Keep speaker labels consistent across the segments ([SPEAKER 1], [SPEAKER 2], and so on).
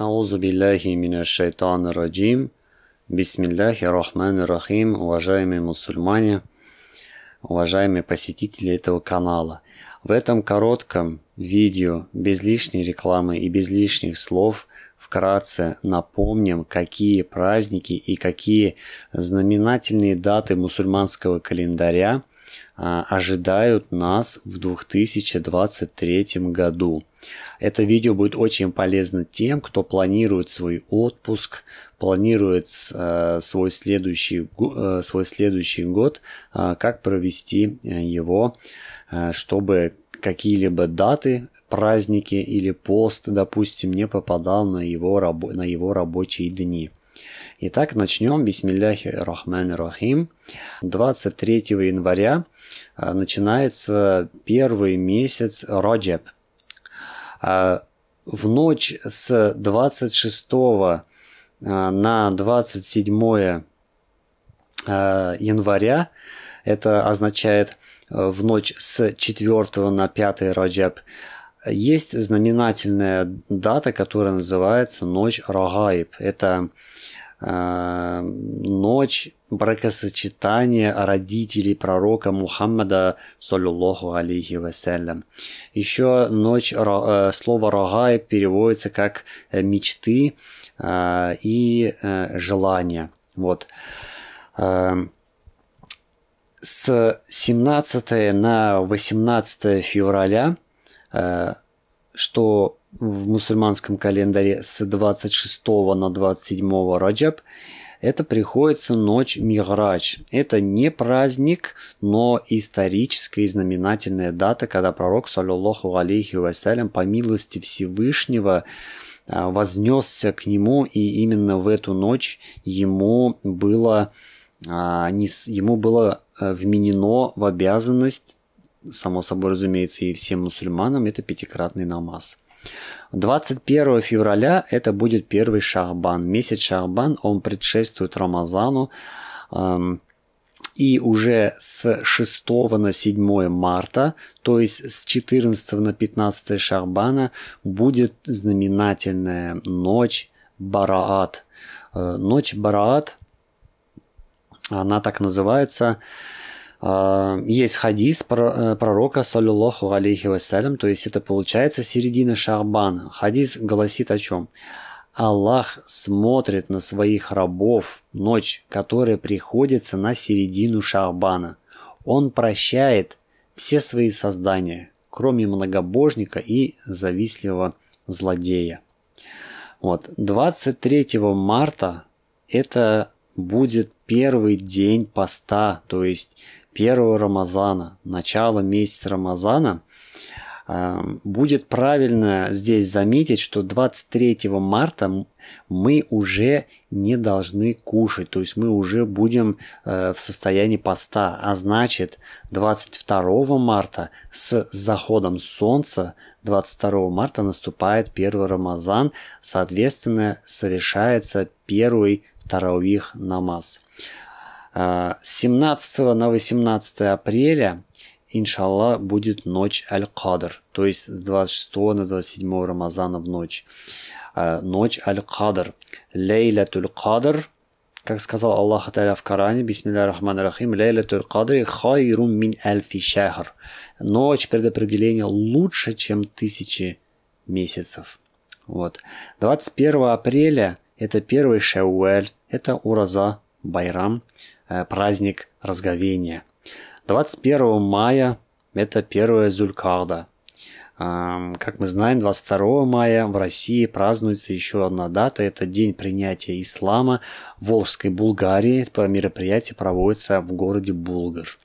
[SPEAKER 1] Аузу биллахи мина шайтана раджим. Бисмиллахи рахман рахим. Уважаемые мусульмане, уважаемые посетители этого канала. В этом коротком видео без лишней рекламы и без лишних слов вкратце напомним, какие праздники и какие знаменательные даты мусульманского календаря – а, ожидают нас в 2023 году. Это видео будет очень полезно тем, кто планирует свой отпуск, планирует а, свой следующий, а, свой следующий год, как провести его, чтобы какие-либо даты, праздники или пост, допустим, не попадал на его, на его рабочие дни. Итак, начнем. Бисмилляхи рахман рахим. 23 января а, начинается первый месяц Раджаб. А, в ночь с 26 а, на 27 января, это означает в ночь с 4 на 5 Раджаб, есть знаменательная дата, которая называется Ночь Рагаиб. Это Э, ночь бракосочетания родителей пророка Мухаммада, саллиллаху алейхи вассалям. Еще ночь, э, слово «рагай» переводится как «мечты» э, и «желания». Вот. С 17 на 18 февраля, что в мусульманском календаре с 26 на 27 Раджаб. Это приходится ночь Миграч. Это не праздник, но историческая и знаменательная дата, когда пророк, саллиллаху алейхи вассалям, по милости Всевышнего, а, вознесся к нему, и именно в эту ночь ему было, а, ему было э, вменено в обязанность, само собой разумеется, и всем мусульманам, это пятикратный намаз. 21 февраля это будет первый Шахбан. Месяц Шахбан, он предшествует Рамазану. Эм, и уже с 6 на 7 марта, то есть с 14 на 15 Шахбана, будет знаменательная ночь Бараат. Э, ночь Бараат, она так называется, Э, есть хадис э, пророка, саллиллаху алейхи вассалям, то есть это получается середина Шахбана. Хадис гласит о чем? Аллах смотрит на своих рабов ночь, которая приходится на середину Шахбана. Он прощает все свои создания, кроме многобожника и завистливого злодея. Вот, 23 марта это будет первый день поста, то есть первого Рамазана, начала месяца Рамазана, э, будет правильно здесь заметить, что 23 марта мы уже не должны кушать, то есть мы уже будем э, в состоянии поста, а значит 22 марта с заходом солнца 22 марта наступает первый Рамазан, соответственно совершается первый Тарауих намаз. А, с 17 на 18 апреля, иншаллах, будет ночь Аль-Кадр, то есть с 26 на 27 Рамазана в ночь. А, ночь Аль-Кадр, Лейлятуль Кадр, как сказал Аллах Аталя в Коране, Бисмилля Рахман Рахим, Лейлятуль Кадри хайрум мин альфи шахр. Ночь предопределения лучше, чем тысячи месяцев. Вот. 21 апреля это первый шауэль, это ураза, байрам. Э, праздник разговения. 21 мая это первая Зулькарда. Эм, как мы знаем, 22 мая в России празднуется еще одна дата. Это день принятия ислама в Волжской Булгарии. Это мероприятие проводится в городе Булгар.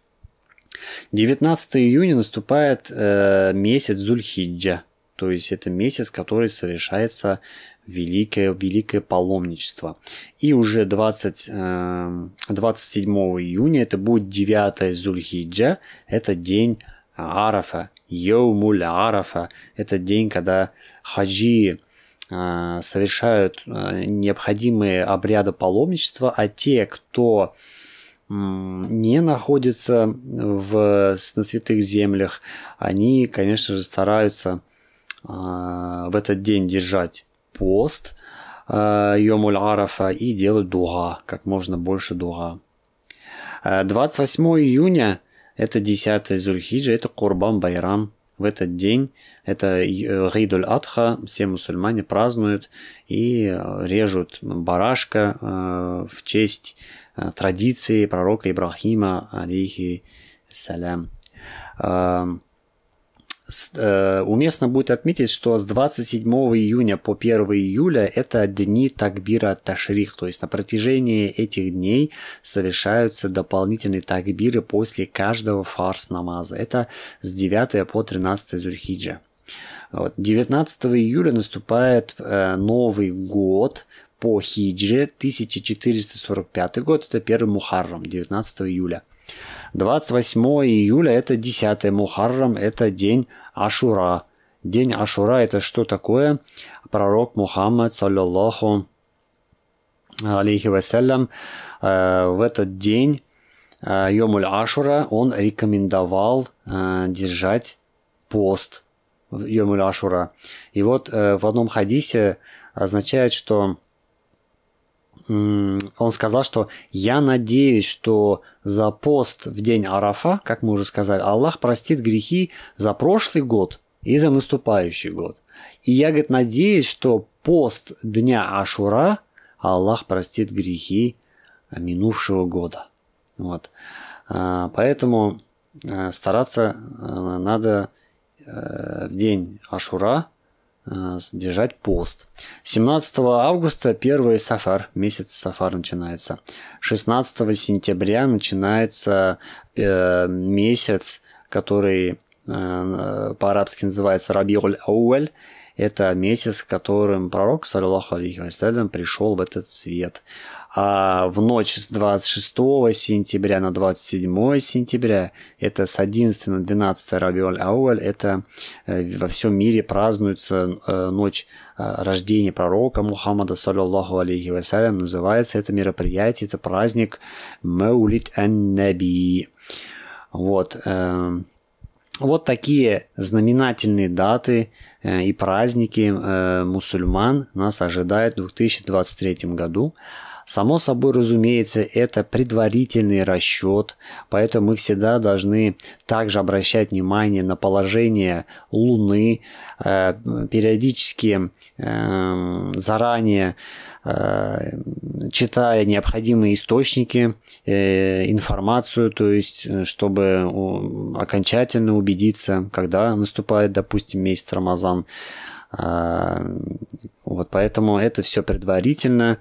[SPEAKER 1] 19 июня наступает э, месяц Зульхиджа – то есть это месяц, который совершается великое, великое паломничество. И уже 20, 27 эм, июня, это будет 9 Зульхиджа, это день Арафа, Йоумуля Арафа, это день, когда хаджи э, совершают э, необходимые обряды паломничества, а те, кто не находится в, на святых землях, они, конечно же, стараются Э, в этот день держать пост э, Йомуль Арафа и делать дуга, как можно больше дуга. 28 э, июня – это 10 Зульхиджа, это Курбан Байрам. В этот день это Гейдуль Адха, все мусульмане празднуют и режут барашка в честь традиции пророка Ибрахима, алейхи салям. Эм, Э, уместно будет отметить, что с 27 июня по 1 июля это дни такбира ташрих, то есть на протяжении этих дней совершаются дополнительные такбиры после каждого фарс намаза. Это с 9 по 13 зульхиджа. 19 июля наступает э, Новый год по хиджи 1445 год, это первый мухаррам 19 июля. 28 июля – это 10 Мухаррам, это день Ашура. День Ашура – это что такое? Пророк Мухаммад, саллиллаху алейхи вассалям, э, в этот день, э, Йомуль Ашура, он рекомендовал э, держать пост Йомуль Ашура. И вот в одном хадисе означает, что он сказал, что «я надеюсь, что за пост в день Арафа, как мы уже сказали, Аллах простит грехи за прошлый год и за наступающий год. И я, говорит, надеюсь, что пост дня Ашура Аллах простит грехи э, минувшего года». Вот. А, поэтому э, стараться э, надо в день Ашура – Э, сдержать пост. 17 августа первый сафар, месяц сафар начинается. 16 сентября начинается э, месяц, который э, э по-арабски называется Рабиуль Ауэль. Это месяц, которым пророк, саллиллаху алейхи вассалям, пришел в этот свет. А в ночь с 26 сентября на 27 сентября, это с 11 на 12 Рабиоль Ауэль, это э, во всем мире празднуется э, ночь э, рождения пророка Мухаммада, саллиллаху алейхи вассалям, называется это мероприятие, это праздник Маулит ан-Наби. Вот. Э, вот такие знаменательные даты э, и праздники э, мусульман нас ожидают в 2023 году. Само собой, разумеется, это предварительный расчет, поэтому мы всегда должны также обращать внимание на положение Луны, э, периодически эм, заранее Э, читая необходимые источники, э, информацию, то есть э, чтобы окончательно убедиться, когда наступает, допустим, месяц Рамазан. Вот поэтому это все предварительно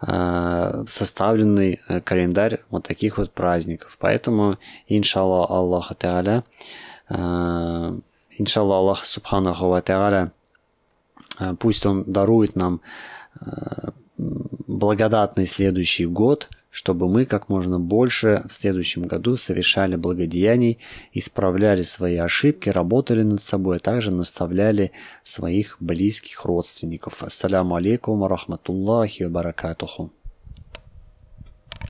[SPEAKER 1] составленный календарь вот таких вот праздников. Поэтому, иншаллах Аллаха Теаля, иншаллах Аллах Субханаху Ва Теаля, пусть Он дарует нам благодатный следующий год, чтобы мы как можно больше в следующем году совершали благодеяний, исправляли свои ошибки, работали над собой, а также наставляли своих близких родственников. Ассаляму алейкум, рахматуллахи и баракатуху.